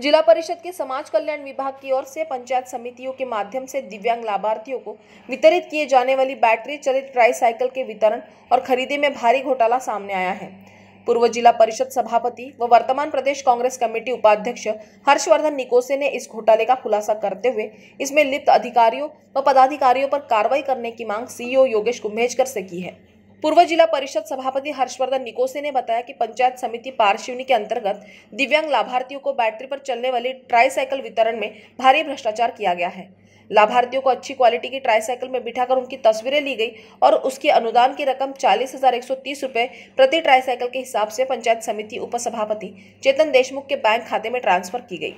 जिला परिषद के समाज कल्याण विभाग की ओर से पंचायत समितियों के माध्यम से दिव्यांग लाभार्थियों को वितरित किए जाने वाली बैटरी चलित ट्राई साइकिल के वितरण और खरीदी में भारी घोटाला सामने आया है पूर्व जिला परिषद सभापति व वर्तमान प्रदेश कांग्रेस कमेटी उपाध्यक्ष हर्षवर्धन निकोसे ने इस घोटाले का खुलासा करते हुए इसमें लिप्त अधिकारियों व पदाधिकारियों पर कार्रवाई करने की मांग सीईओ योगेश कुंभेजकर से की है पूर्व जिला परिषद सभापति हर्षवर्धन निकोसे ने बताया कि पंचायत समिति पारशिवनी के अंतर्गत दिव्यांग लाभार्थियों को बैटरी पर चलने वाली ट्राईसाइकिल वितरण में भारी भ्रष्टाचार किया गया है लाभार्थियों को अच्छी क्वालिटी की ट्राईसाइकिल में बिठाकर उनकी तस्वीरें ली गई और उसकी अनुदान की रकम चालीस हजार एक सौ तीस रुपये प्रति ट्राईसाइकिल के हिसाब से पंचायत समिति उपसभापति चेतन देशमुख के बैंक खाते में ट्रांसफर की गई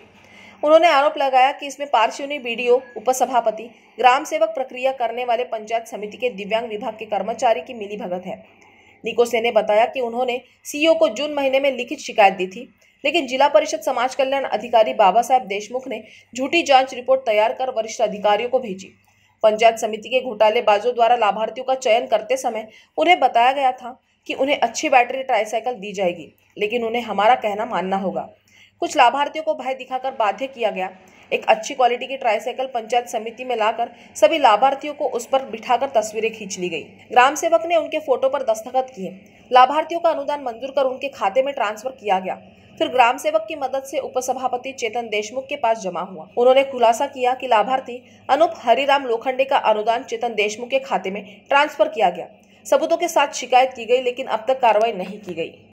उन्होंने आरोप लगाया कि इसमें पार्शिवनी बी उपसभापति ग्राम सेवक प्रक्रिया करने वाले पंचायत समिति के दिव्यांग विभाग के कर्मचारी की मिली भगत है निकोसे ने बताया कि उन्होंने सीईओ को जून महीने में लिखित शिकायत दी थी लेकिन जिला परिषद समाज कल्याण अधिकारी बाबा साहेब देशमुख ने झूठी जांच रिपोर्ट तैयार कर वरिष्ठ अधिकारियों को भेजी पंचायत समिति के घोटालेबाजों द्वारा लाभार्थियों का चयन करते समय उन्हें बताया गया था कि उन्हें अच्छी बैटरी ट्राईसाइकिल दी जाएगी लेकिन उन्हें हमारा कहना मानना होगा कुछ लाभार्थियों को भय दिखाकर बाध्य किया गया एक अच्छी क्वालिटी की ट्राईसाइकिल पंचायत समिति में लाकर सभी लाभार्थियों को उस पर बिठाकर तस्वीरें खींच ली गई ग्राम सेवक ने उनके फोटो पर दस्तखत किए लाभार्थियों का अनुदान मंजूर कर उनके खाते में ट्रांसफर किया गया फिर ग्राम सेवक की मदद से उपसभापति चेतन देशमुख के पास जमा हुआ उन्होंने खुलासा किया कि लाभार्थी अनुप हरिराम लोखंडे का अनुदान चेतन देशमुख के खाते में ट्रांसफर किया गया सबूतों के साथ शिकायत की गई लेकिन अब तक कार्रवाई नहीं की गई